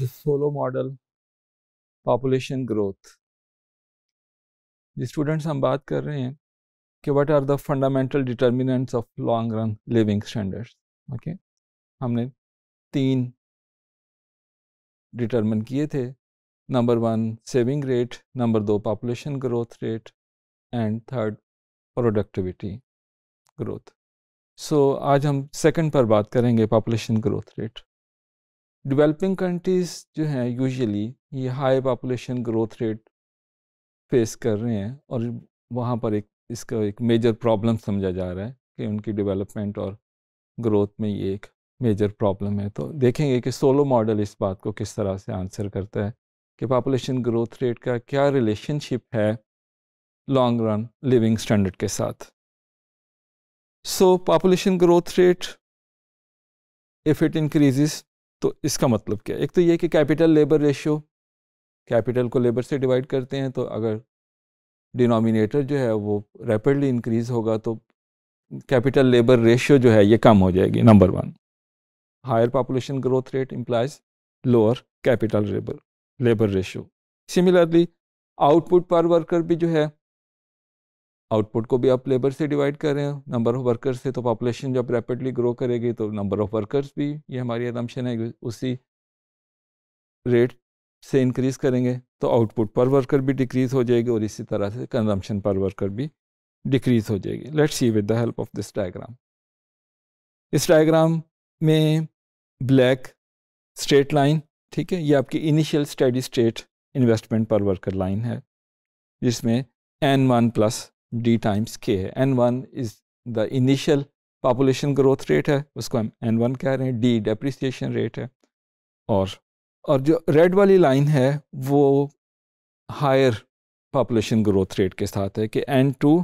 the solo model population growth जी students हम बात कर रहे हैं कि what are the fundamental determinants of long run living standards okay हमने तीन डिटर्मिन किए थे number one saving rate number दो population growth rate and third productivity growth so आज हम सेकंड पर बात करेंगे population growth rate developing countries जो हैं यूजुअली ये high population growth rate face कर रहे हैं और वहाँ पर एक इसका एक मेजर प्रॉब्लम समझा जा रहा है कि उनकी डेवलपमेंट और ग्रोथ में ये एक मेजर प्रॉब्लम है तो देखेंगे कि सोलो मॉडल इस बात को किस तरह से आंसर करता है कि पॉपुलेशन ग्रोथ रेट का क्या रिलेशनशिप है लॉन्ग रन लिविंग स्टैंडर्ड के साथ so population growth rate if it increases तो इसका मतलब क्या एक तो ये कि कैपिटल लेबर रेशियो कैपिटल को लेबर से डिवाइड करते हैं तो अगर डिनोमिनेटर जो है वो रैपिडली इंक्रीज होगा तो कैपिटल लेबर रेशियो जो है ये कम हो जाएगी number one higher population growth rate implies lower capital labour labour ratio similarly output per worker भी जो है आउटपुट को भी आप लेबर से डिवाइड कर रहे हैं नंबर ऑफ़ वर्कर्स से तो पॉपुलेशन जब रैपिडली ग्रो करेगी तो नंबर ऑफ़ वर्कर्स भी ये हमारी एडम्पन है उसी रेट से इंक्रीज़ करेंगे तो आउटपुट पर वर्कर भी डिक्रीज़ हो जाएगी और इसी तरह से कंजम्पशन पर वर्कर भी डिक्रीज़ हो जाएगी let's see with the help of this diagram इस डायग्राम में ब्लैक स्ट्रेट लाइन ठीक है ये आपकी initial steady state investment per worker line है जिसमें N one plus d times k है N one is the initial population growth rate है उसको हम एन वन कह रहे हैं डी डेप्रिसिएशन रेट है और और जो रेड वाली लाइन है वो हायर पॉपुलेशन ग्रोथ रेट के साथ है कि N two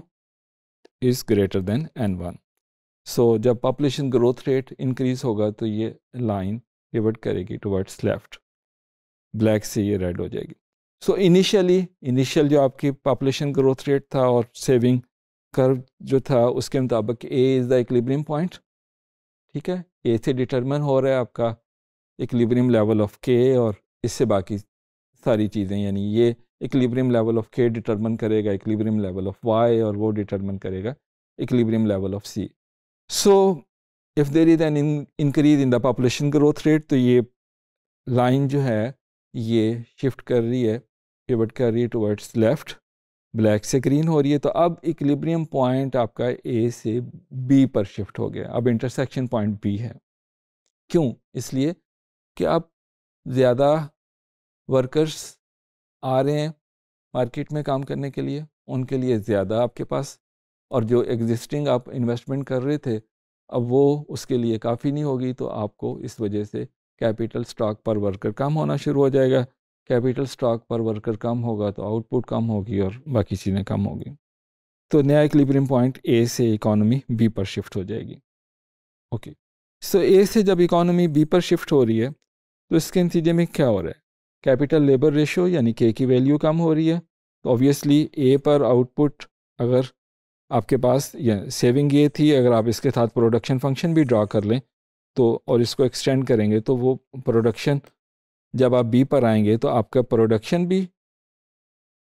is greater than N one so जब पॉपुलेशन ग्रोथ रेट इंक्रीज़ होगा तो ये लाइन डिवर्ट करेगी टुवर्ड्स लेफ़्ट ब्लैक से ये रेड हो जाएगी सो इनिशियली इनिशियल जो आपकी पॉपुलेशन ग्रोथ रेट था और सेविंग कर्व जो था उसके मुताबिक A is the equilibrium point ठीक है ए से डिटरमिन हो रहा है आपका इक्लिब्रियम लेवल ऑफ के और इससे बाकी सारी चीज़ें यानी ये equilibrium level of K determine करेगा इक्लिब्रियम लेवल ऑफ वाई और वो डिटरमिन करेगा equilibrium level of C so if there is an increase in the population growth rate तो ये लाइन जो है ये शिफ्ट कर रही है पिवट कर रही है टूवर्ड्स लेफ़्ट ब्लैक से ग्रीन हो रही है तो अब इक्लिब्रियम पॉइंट आपका ए से बी पर शिफ्ट हो गया अब इंटरसेक्शन पॉइंट बी है क्यों इसलिए कि अब ज़्यादा वर्कर्स आ रहे हैं मार्केट में काम करने के लिए उनके लिए ज़्यादा आपके पास और जो एग्जिस्टिंग आप इन्वेस्टमेंट कर रहे थे अब वो उसके लिए काफ़ी नहीं होगी तो आपको इस वजह से कैपिटल स्टॉक पर वर्कर कम होना शुरू हो जाएगा कैपिटल स्टॉक पर वर्कर कम होगा तो आउटपुट कम होगी और बाकी चीज़ें कम होगी तो नया इक्लिब्रियम पॉइंट ए से इकोनॉमी बी पर शिफ्ट हो जाएगी ओके सो ए से जब इकोनॉमी बी पर शिफ्ट हो रही है तो इसके नतीजे में क्या हो रहा है कैपिटल लेबर रेशो यानी के की वैल्यू कम हो रही है तो ऑब्वियसली ए पर आउटपुट अगर आपके पास सेविंग ये थी अगर आप इसके साथ प्रोडक्शन फंक्शन भी ड्रा कर लें तो और इसको एक्सटेंड करेंगे तो वो प्रोडक्शन जब आप बी पर आएंगे तो आपका प्रोडक्शन भी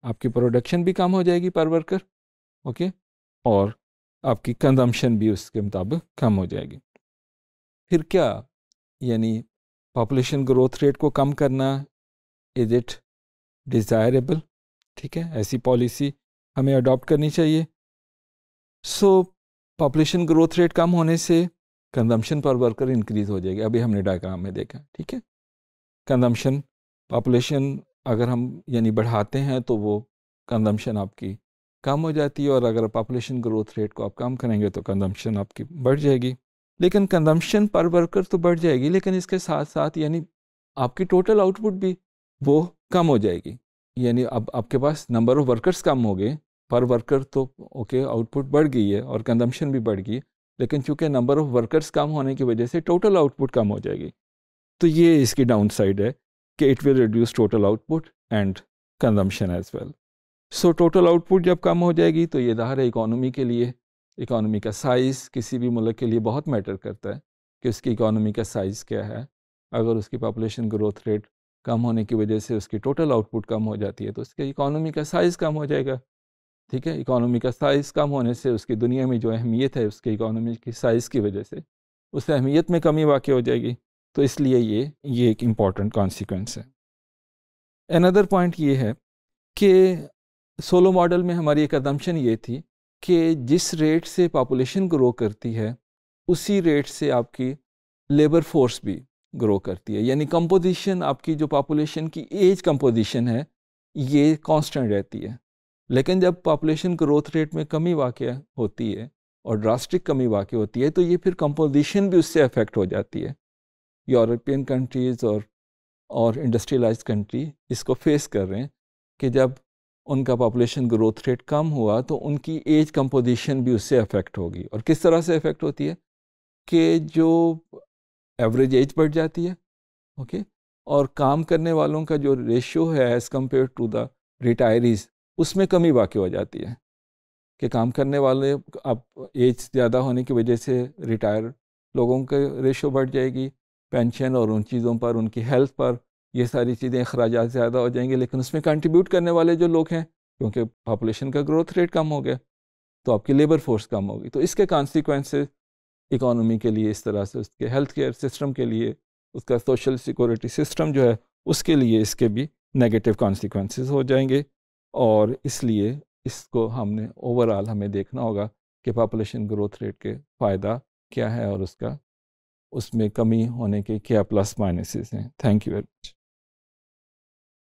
आपकी प्रोडक्शन भी कम हो जाएगी पर वर्कर ओके और आपकी कंजम्पशन भी उसके मुताबिक कम हो जाएगी फिर क्या यानी पॉपुलेशन ग्रोथ रेट को कम करना इज इट डिज़ायरेबल ठीक है ऐसी पॉलिसी हमें अडॉप्ट करनी चाहिए सो पॉपुलेशन ग्रोथ रेट कम होने से कंजम्पशन पर वर्कर इंक्रीज़ हो जाएगी अभी हमने डायग्राम में देखा ठीक है कंजम्पशन पॉपुलेशन अगर हम यानी बढ़ाते हैं तो वो कंजम्पशन आपकी कम हो जाती है और अगर पॉपुलेशन ग्रोथ रेट को आप कम करेंगे तो कंजम्पशन आपकी बढ़ जाएगी लेकिन कंजम्पशन पर वर्कर तो बढ़ जाएगी लेकिन इसके साथ साथ यानी आपकी टोटल आउटपुट भी वो कम हो जाएगी यानी अब आपके पास नंबर ऑफ़ वर्कर्स कम हो गए पर वर्कर तो ओके आउटपुट बढ़ गई है और कंजम्पशन भी बढ़ गई लेकिन चूंकि नंबर ऑफ़ वर्कर्स कम होने की वजह से टोटल आउटपुट कम हो जाएगी तो ये इसकी डाउन साइड है कि it will reduce total output and consumption as well so total output जब कम हो जाएगी तो ये दाहर है इकानमी के लिए इकानमी का साइज़ किसी भी मुल्क के लिए बहुत मैटर करता है कि उसकी इकानमी का साइज़ क्या है अगर उसकी पॉपुलेशन ग्रोथ रेट कम होने की वजह से उसकी टोटल आउटपुट कम हो जाती है तो उसके इकानमी का साइज़ कम हो जाएगा ठीक है इकानमी का साइज़ कम होने से उसकी दुनिया में जो अहमियत है उसके इकानमी की साइज़ की वजह से उस अहमियत में कमी वाक़ हो जाएगी तो इसलिए ये ये एक इम्पॉर्टेंट कॉन्सिक्वेंस है अनदर पॉइंट ये है कि सोलो मॉडल में हमारी एक अदम्पशन ये थी कि जिस रेट से पॉपुलेशन ग्रो करती है उसी रेट से आपकी लेबर फोर्स भी ग्रो करती है यानी कंपोजिशन आपकी जो पॉपुलेशन की एज कंपोजिशन है ये कांस्टेंट रहती है लेकिन जब पॉपुलेशन ग्रोथ रेट में कमी वाक़ होती है और ड्रास्टिक कमी वाक़ होती है तो ये फिर कंपोजिशन भी उससे अफेक्ट हो जाती है यूरोपियन कंट्रीज़ और और इंडस्ट्रियलाइज कंट्री इसको फेस कर रहे हैं कि जब उनका पॉपुलेशन ग्रोथ रेट कम हुआ तो उनकी एज कंपोजिशन भी उससे अफेक्ट होगी और किस तरह से अफेक्ट होती है कि जो एवरेज एज बढ़ जाती है ओके और काम करने वालों का जो रेशियो है as compare to the retirees उसमें कमी वाकई हो जाती है कि काम करने वाले अब एज ज़्यादा होने की वजह से रिटायर लोगों के रेशो बढ़ जाएगी पेंशन और उन चीज़ों पर उनकी हेल्थ पर ये सारी चीज़ें अखराज ज़्यादा हो जाएंगे लेकिन उसमें कंट्रीब्यूट करने वाले जो लोग हैं क्योंकि पॉपुलेशन का ग्रोथ रेट कम हो गया तो आपकी लेबर फोर्स कम होगी तो इसके कॉन्सिक्वेंस इकोनॉमी के लिए इस तरह से उसके हेल्थ केयर सिस्टम के लिए उसका सोशल सिक्योरिटी सिस्टम जो है उसके लिए इसके भी नेगेटिव कॉन्सिक्वेंसेस हो जाएंगे और इसलिए इसको हमने ओवरऑल हमें देखना होगा कि पॉपुलेशन ग्रोथ रेट के फ़ायदा क्या है और उसका उसमें कमी होने के क्या प्लस माइनसेस हैं थैंक यू वेरी मच